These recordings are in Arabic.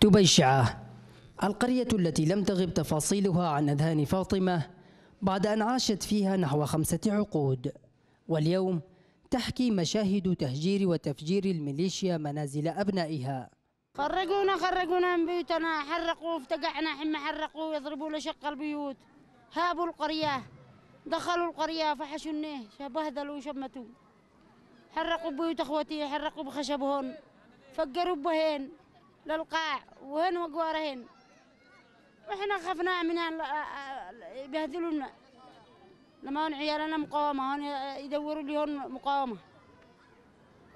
تبيشعة القرية التي لم تغب تفاصيلها عن أذهان فاطمة بعد أن عاشت فيها نحو خمسة عقود واليوم تحكي مشاهد تهجير وتفجير الميليشيا منازل أبنائها خرجونا خرجونا من بيوتنا حرقوا افتقعنا حما حرقوا يضربوا لشق البيوت هابوا القرية دخلوا القرية فحشوا النيه بهذلوا وشمتوا حرقوا بيوت اخوتي حرقوا بخشبهن فجروا بهن للقاع وهن وقوارهن وإحنا خفنا من يبهدلونا لما هون عيالنا مقاومة هون يدوروا لي هون مقاومة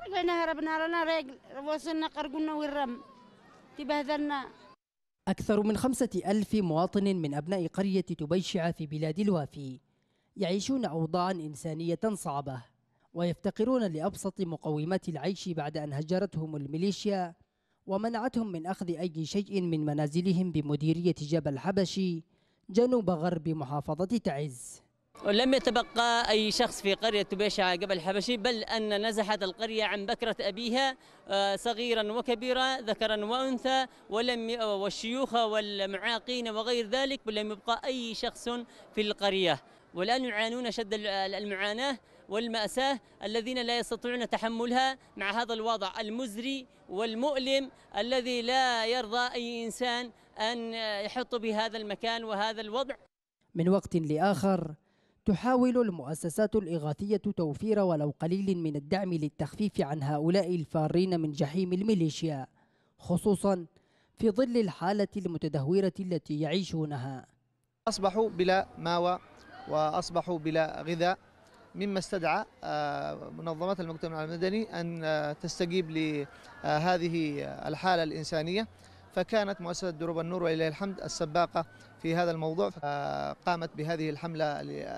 رجعنا هربنا لنا رجل وصلنا قرقنا والرم تبهدلنا أكثر من خمسة ألف مواطن من أبناء قرية تبيشع في بلاد الوافي يعيشون أوضاعا إنسانية صعبة ويفتقرون لأبسط مقومات العيش بعد أن هجرتهم الميليشيا ومنعتهم من أخذ أي شيء من منازلهم بمديرية جبل حبشي جنوب غرب محافظة تعز لم يتبقى أي شخص في قرية تبيشة قبل الحبشي بل أن نزحت القرية عن بكرة أبيها آه، صغيرا وكبيرا ذكرا وأنثى ولم آه، والشيوخ والمعاقين وغير ذلك لم يبقى أي شخص في القرية والآن يعانون شد المعاناة والمأساة الذين لا يستطيعون تحملها مع هذا الوضع المزري والمؤلم الذي لا يرضى أي إنسان أن يحط بهذا المكان وهذا الوضع من وقت لآخر تحاول المؤسسات الإغاثية توفير ولو قليل من الدعم للتخفيف عن هؤلاء الفارين من جحيم الميليشيا خصوصا في ظل الحالة المتدهورة التي يعيشونها أصبحوا بلا ماوى وأصبحوا بلا غذاء مما استدعى آه، منظمات المجتمع المدني أن آه، تستجيب لهذه آه، الحالة الإنسانية فكانت مؤسسة دروب النور ولله الحمد السباقة في هذا الموضوع قامت بهذه الحملة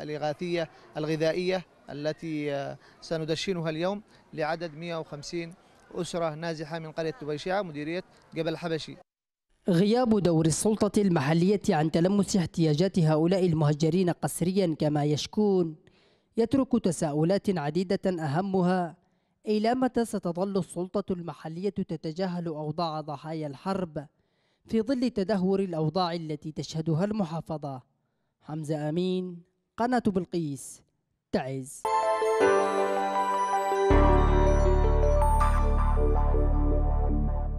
الإغاثية الغذائية التي سندشنها اليوم لعدد 150 أسرة نازحة من قرية تبيشعة مديرية جبل الحبشي غياب دور السلطة المحلية عن تلمس احتياجات هؤلاء المهجرين قسريا كما يشكون يترك تساؤلات عديدة أهمها إلى متى ستظل السلطة المحلية تتجاهل أوضاع ضحايا الحرب في ظل تدهور الأوضاع التي تشهدها المحافظة حمزة أمين قناة بلقيس تعز